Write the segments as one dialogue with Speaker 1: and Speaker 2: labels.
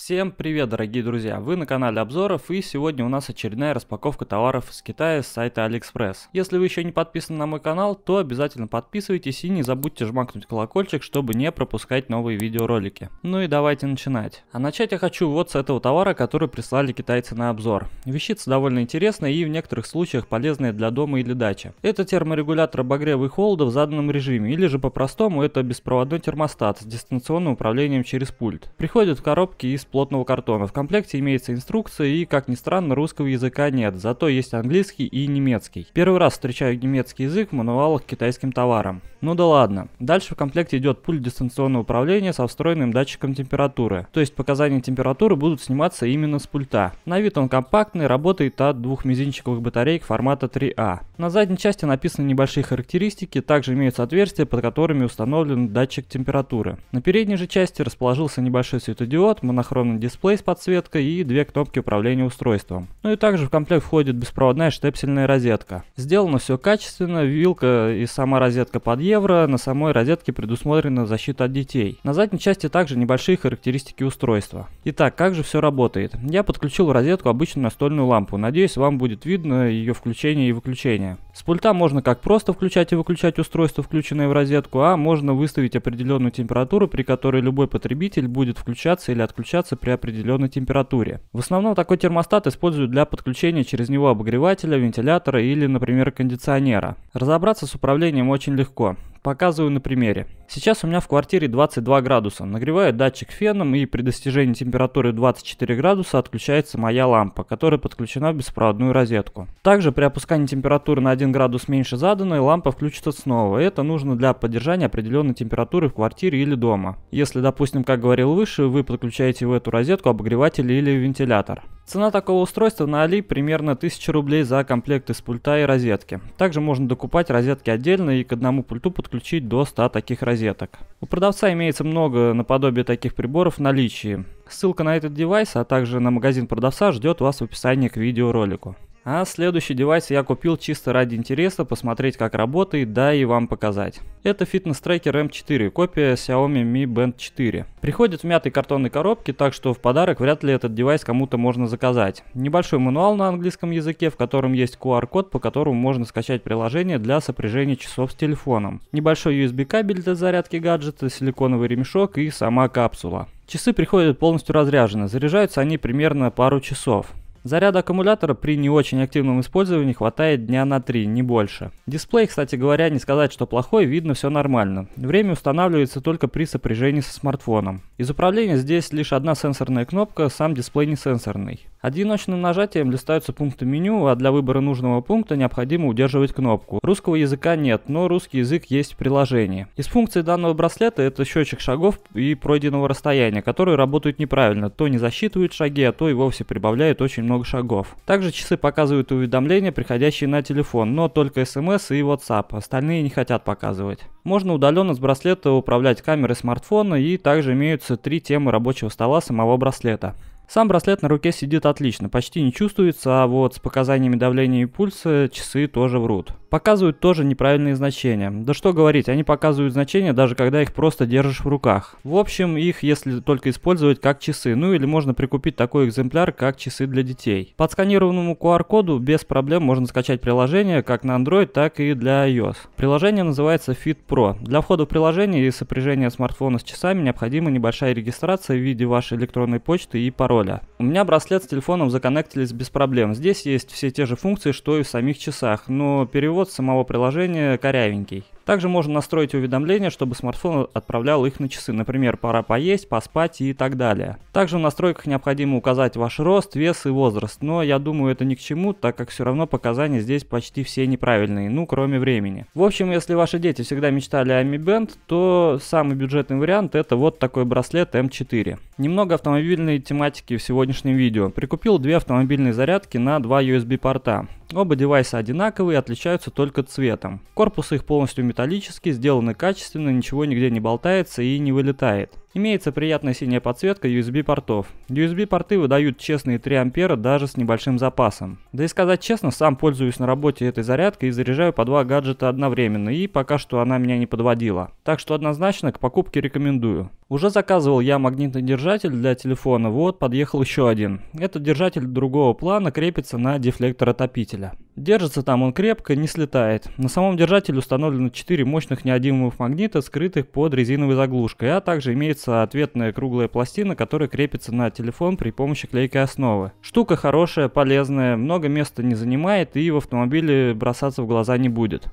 Speaker 1: Всем привет дорогие друзья, вы на канале обзоров и сегодня у нас очередная распаковка товаров из Китая с сайта AliExpress. Если вы еще не подписаны на мой канал, то обязательно подписывайтесь и не забудьте жмакнуть колокольчик, чтобы не пропускать новые видеоролики. Ну и давайте начинать. А начать я хочу вот с этого товара, который прислали китайцы на обзор. Вещица довольно интересная и в некоторых случаях полезная для дома или дачи. Это терморегулятор обогрева и холода в заданном режиме, или же по-простому это беспроводной термостат с дистанционным управлением через пульт. Приходит в коробке из плотного картона. В комплекте имеется инструкция и, как ни странно, русского языка нет, зато есть английский и немецкий. Первый раз встречаю немецкий язык в мануалах к китайским товарам. Ну да ладно. Дальше в комплекте идет пульт дистанционного управления со встроенным датчиком температуры. То есть показания температуры будут сниматься именно с пульта. На вид он компактный, работает от двух мизинчиковых батареек формата 3А. На задней части написаны небольшие характеристики, также имеются отверстия, под которыми установлен датчик температуры. На передней же части расположился небольшой светодиод, монохромный монохромный дисплей с подсветкой и две кнопки управления устройством. Ну и также в комплект входит беспроводная штепсельная розетка. Сделано все качественно, вилка и сама розетка под евро, на самой розетке предусмотрена защита от детей. На задней части также небольшие характеристики устройства. Итак, как же все работает? Я подключил в розетку обычную настольную лампу, надеюсь вам будет видно ее включение и выключение. С пульта можно как просто включать и выключать устройство, включенное в розетку, а можно выставить определенную температуру, при которой любой потребитель будет включаться или отключаться включаться при определенной температуре. В основном такой термостат используют для подключения через него обогревателя, вентилятора или, например, кондиционера. Разобраться с управлением очень легко. Показываю на примере. Сейчас у меня в квартире 22 градуса. Нагреваю датчик феном и при достижении температуры 24 градуса отключается моя лампа, которая подключена в беспроводную розетку. Также при опускании температуры на 1 градус меньше заданной лампа включится снова. Это нужно для поддержания определенной температуры в квартире или дома. Если, допустим, как говорил выше, вы подключаете в эту розетку обогреватель или вентилятор. Цена такого устройства на Али примерно 1000 рублей за комплект из пульта и розетки. Также можно докупать розетки отдельно и к одному пульту подключить до 100 таких розеток. У продавца имеется много наподобие таких приборов в наличии. Ссылка на этот девайс, а также на магазин продавца ждет вас в описании к видеоролику. А следующий девайс я купил чисто ради интереса, посмотреть как работает, да и вам показать. Это фитнес-трекер эм M4, копия Xiaomi Mi Band 4. Приходит в мятой картонной коробке, так что в подарок вряд ли этот девайс кому-то можно заказать. Небольшой мануал на английском языке, в котором есть QR-код, по которому можно скачать приложение для сопряжения часов с телефоном. Небольшой USB кабель для зарядки гаджета, силиконовый ремешок и сама капсула. Часы приходят полностью разряжены, заряжаются они примерно пару часов. Заряда аккумулятора при не очень активном использовании хватает дня на 3, не больше. Дисплей, кстати говоря, не сказать, что плохой, видно все нормально. Время устанавливается только при сопряжении со смартфоном. Из управления здесь лишь одна сенсорная кнопка, сам дисплей не сенсорный. Одиночным нажатием листаются пункты меню, а для выбора нужного пункта необходимо удерживать кнопку. Русского языка нет, но русский язык есть в приложении. Из функций данного браслета это счетчик шагов и пройденного расстояния, которые работают неправильно, то не засчитывают шаги, а то и вовсе прибавляют очень много шагов. Также часы показывают уведомления, приходящие на телефон, но только смс и WhatsApp, остальные не хотят показывать. Можно удаленно с браслета управлять камерой смартфона и также имеются три темы рабочего стола самого браслета. Сам браслет на руке сидит отлично, почти не чувствуется, а вот с показаниями давления и пульса часы тоже врут показывают тоже неправильные значения. Да что говорить, они показывают значения даже когда их просто держишь в руках. В общем, их если только использовать как часы, ну или можно прикупить такой экземпляр, как часы для детей. По отсканированному QR-коду без проблем можно скачать приложение как на Android, так и для iOS. Приложение называется Fit Pro. Для входа в приложение и сопряжения смартфона с часами необходима небольшая регистрация в виде вашей электронной почты и пароля. У меня браслет с телефоном законнектились без проблем. Здесь есть все те же функции, что и в самих часах, но перевод код самого приложения корявенький. Также можно настроить уведомления, чтобы смартфон отправлял их на часы, например, пора поесть, поспать и так далее. Также в настройках необходимо указать ваш рост, вес и возраст, но я думаю это ни к чему, так как все равно показания здесь почти все неправильные, ну кроме времени. В общем, если ваши дети всегда мечтали о Mi Band, то самый бюджетный вариант это вот такой браслет M4. Немного автомобильной тематики в сегодняшнем видео. Прикупил две автомобильные зарядки на два USB порта. Оба девайса одинаковые, отличаются только цветом. Корпус их полностью металлический металлический, сделаны качественно, ничего нигде не болтается и не вылетает. Имеется приятная синяя подсветка USB-портов. USB-порты выдают честные 3 ампера даже с небольшим запасом. Да и сказать честно, сам пользуюсь на работе этой зарядкой и заряжаю по два гаджета одновременно, и пока что она меня не подводила. Так что однозначно к покупке рекомендую. Уже заказывал я магнитный держатель для телефона, вот подъехал еще один. Этот держатель другого плана крепится на дефлектор отопителя. Держится там он крепко, не слетает. На самом держателе установлено 4 мощных неодимовых магнита, скрытых под резиновой заглушкой, а также имеется ответная круглая пластина, которая крепится на телефон при помощи клейкой основы. Штука хорошая, полезная, много места не занимает и в автомобиле бросаться в глаза не будет.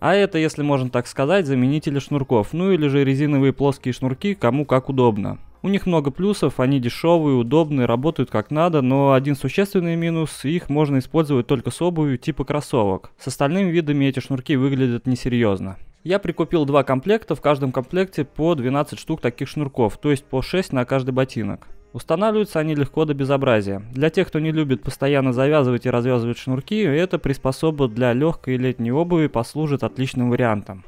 Speaker 1: А это, если можно так сказать, заменители шнурков, ну или же резиновые плоские шнурки, кому как удобно. У них много плюсов, они дешевые, удобные, работают как надо, но один существенный минус – их можно использовать только с обувью типа кроссовок. С остальными видами эти шнурки выглядят несерьезно. Я прикупил два комплекта, в каждом комплекте по 12 штук таких шнурков, то есть по 6 на каждый ботинок. Устанавливаются они легко до безобразия. Для тех, кто не любит постоянно завязывать и развязывать шнурки, эта приспособа для легкой летней обуви послужит отличным вариантом.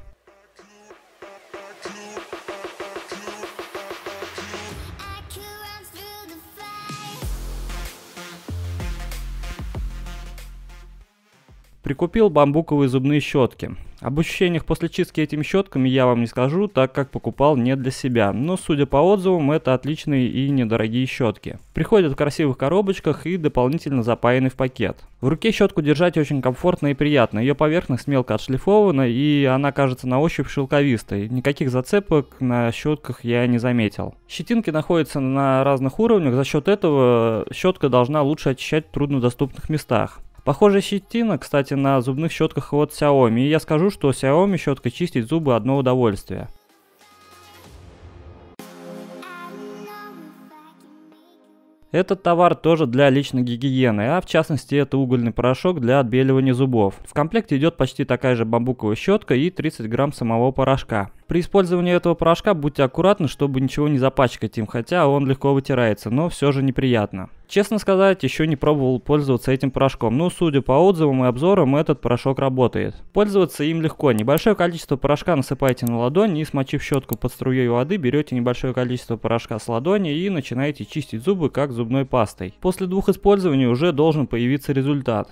Speaker 1: Прикупил бамбуковые зубные щетки. Об ощущениях после чистки этими щетками я вам не скажу, так как покупал не для себя, но судя по отзывам, это отличные и недорогие щетки. Приходят в красивых коробочках и дополнительно запаяны в пакет. В руке щетку держать очень комфортно и приятно, ее поверхность мелко отшлифована и она кажется на ощупь шелковистой, никаких зацепок на щетках я не заметил. Щетинки находятся на разных уровнях, за счет этого щетка должна лучше очищать в труднодоступных местах. Похожая щетина, кстати, на зубных щетках от Xiaomi. И я скажу, что Xiaomi щетка чистить зубы одно удовольствие. Этот товар тоже для личной гигиены, а в частности это угольный порошок для отбеливания зубов. В комплекте идет почти такая же бамбуковая щетка и 30 грамм самого порошка. При использовании этого порошка будьте аккуратны, чтобы ничего не запачкать им, хотя он легко вытирается, но все же неприятно. Честно сказать, еще не пробовал пользоваться этим порошком, но ну, судя по отзывам и обзорам, этот порошок работает. Пользоваться им легко, небольшое количество порошка насыпаете на ладонь и смочив щетку под струей воды, берете небольшое количество порошка с ладони и начинаете чистить зубы как зубной пастой. После двух использований уже должен появиться результат.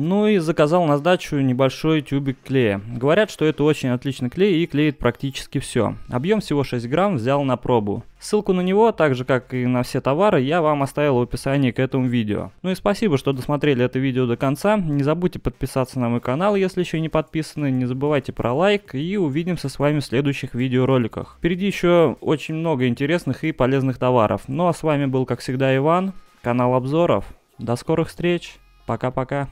Speaker 1: Ну и заказал на сдачу небольшой тюбик клея. Говорят, что это очень отличный клей и клеит практически все. Объем всего 6 грамм взял на пробу. Ссылку на него, так же как и на все товары, я вам оставил в описании к этому видео. Ну и спасибо, что досмотрели это видео до конца. Не забудьте подписаться на мой канал, если еще не подписаны. Не забывайте про лайк и увидимся с вами в следующих видеороликах. Впереди еще очень много интересных и полезных товаров. Ну а с вами был, как всегда, Иван, канал обзоров. До скорых встреч, пока-пока.